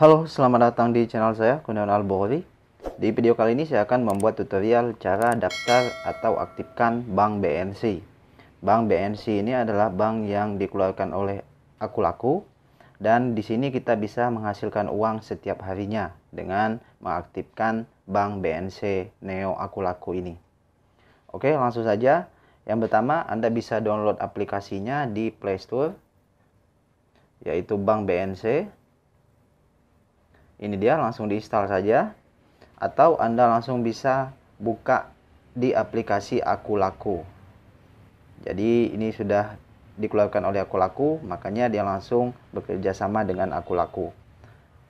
Halo, selamat datang di channel saya, Al Albori. Di video kali ini saya akan membuat tutorial cara daftar atau aktifkan Bank BNC. Bank BNC ini adalah bank yang dikeluarkan oleh Akulaku dan di sini kita bisa menghasilkan uang setiap harinya dengan mengaktifkan Bank BNC Neo Akulaku ini. Oke, langsung saja yang pertama, Anda bisa download aplikasinya di Play Store, yaitu Bank BNC. Ini dia, langsung diinstal saja. Atau Anda langsung bisa buka di aplikasi Aku Laku. Jadi ini sudah dikeluarkan oleh Aku Laku, makanya dia langsung bekerja sama dengan Aku Laku.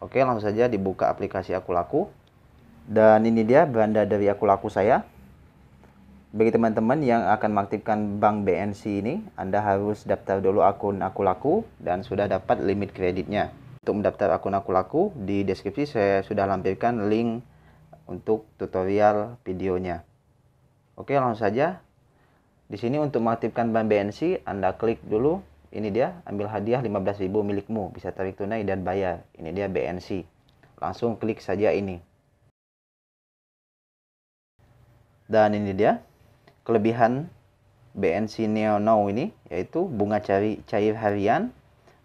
Oke, langsung saja dibuka aplikasi Aku Laku. Dan ini dia beranda dari Aku Laku saya bagi teman-teman yang akan mengaktifkan bank BNC ini, Anda harus daftar dulu akun Aku Laku dan sudah dapat limit kreditnya. Untuk mendaftar akun Aku Laku, di deskripsi saya sudah lampirkan link untuk tutorial videonya. Oke, langsung saja. Di sini untuk mengaktifkan bank BNC, Anda klik dulu. Ini dia, ambil hadiah 15.000 milikmu, bisa tarik tunai dan bayar. Ini dia BNC. Langsung klik saja ini. Dan ini dia kelebihan BNC Neo Now ini yaitu bunga cari, cair harian,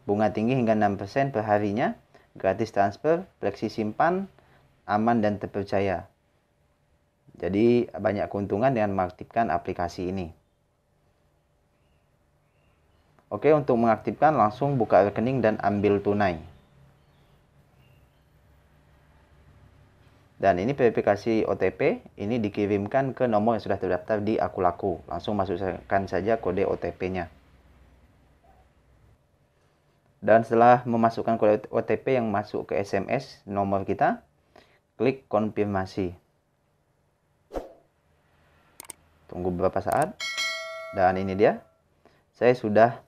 bunga tinggi hingga 6% per harinya, gratis transfer, fleksi simpan, aman dan terpercaya. Jadi banyak keuntungan dengan mengaktifkan aplikasi ini. Oke, untuk mengaktifkan langsung buka rekening dan ambil tunai. Dan ini verifikasi OTP ini dikirimkan ke nomor yang sudah terdaftar di Akulaku. Langsung masukkan saja kode OTP-nya. Dan setelah memasukkan kode OTP yang masuk ke SMS nomor kita, klik konfirmasi. Tunggu beberapa saat. Dan ini dia. Saya sudah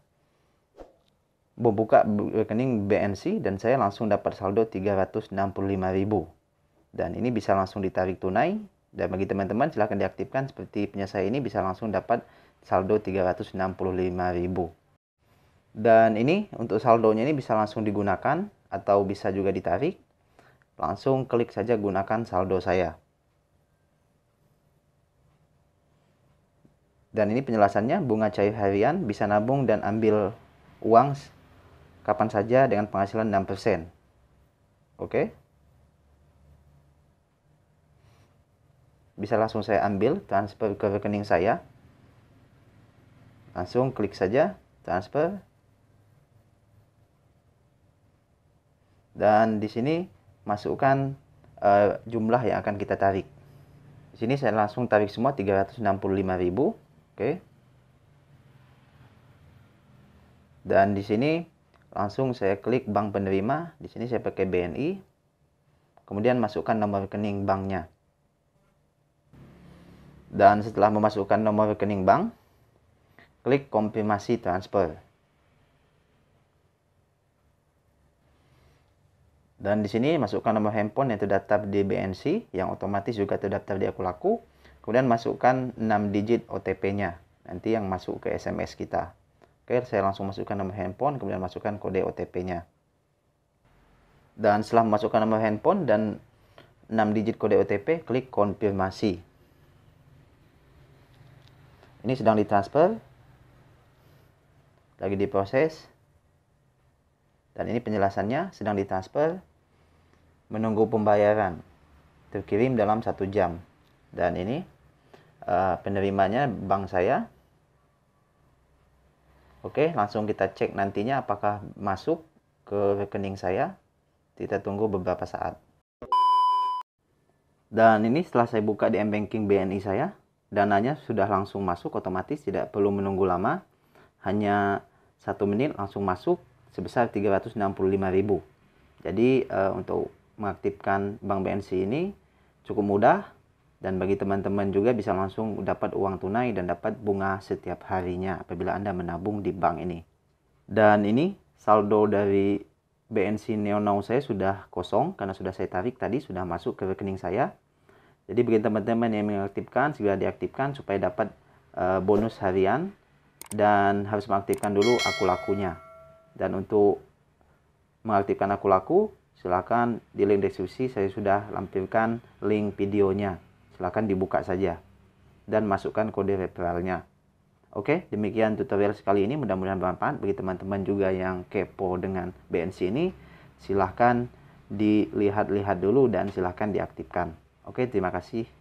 membuka rekening BNC dan saya langsung dapat saldo 365.000 dan ini bisa langsung ditarik tunai dan bagi teman-teman silahkan diaktifkan seperti punya saya ini bisa langsung dapat saldo 365.000 dan ini untuk saldonya ini bisa langsung digunakan atau bisa juga ditarik langsung klik saja gunakan saldo saya dan ini penjelasannya bunga cair harian bisa nabung dan ambil uang kapan saja dengan penghasilan 6% oke okay? bisa langsung saya ambil transfer ke rekening saya langsung klik saja transfer dan di sini masukkan uh, jumlah yang akan kita tarik di sini saya langsung tarik semua 365.000 oke dan di sini langsung saya klik bank penerima di sini saya pakai BNI kemudian masukkan nomor rekening banknya dan setelah memasukkan nomor rekening bank, klik konfirmasi transfer. Dan di sini masukkan nomor handphone yang terdaftar di BNC yang otomatis juga terdaftar di Aku Laku. Kemudian masukkan 6 digit OTP-nya. Nanti yang masuk ke SMS kita. Oke, saya langsung masukkan nomor handphone, kemudian masukkan kode OTP-nya. Dan setelah memasukkan nomor handphone dan 6 digit kode OTP, klik konfirmasi ini sedang ditransfer lagi diproses dan ini penjelasannya sedang ditransfer menunggu pembayaran terkirim dalam satu jam dan ini uh, penerimanya bank saya Oke, langsung kita cek nantinya apakah masuk ke rekening saya. Kita tunggu beberapa saat. Dan ini setelah saya buka di M-Banking BNI saya, dananya sudah langsung masuk otomatis tidak perlu menunggu lama hanya satu menit langsung masuk sebesar 365.000 jadi uh, untuk mengaktifkan bank BNC ini cukup mudah dan bagi teman-teman juga bisa langsung dapat uang tunai dan dapat bunga setiap harinya apabila Anda menabung di bank ini. Dan ini saldo dari BNC Neonau saya sudah kosong karena sudah saya tarik tadi sudah masuk ke rekening saya. Jadi bagi teman-teman yang mengaktifkan segera diaktifkan supaya dapat uh, bonus harian dan harus mengaktifkan dulu aku lakunya. Dan untuk mengaktifkan aku laku, silakan di link deskripsi saya sudah lampirkan link videonya. Silakan dibuka saja dan masukkan kode referralnya. Oke, demikian tutorial sekali ini mudah-mudahan bermanfaat bagi teman-teman juga yang kepo dengan BNC ini. Silahkan dilihat-lihat dulu dan silahkan diaktifkan. Oke, terima kasih.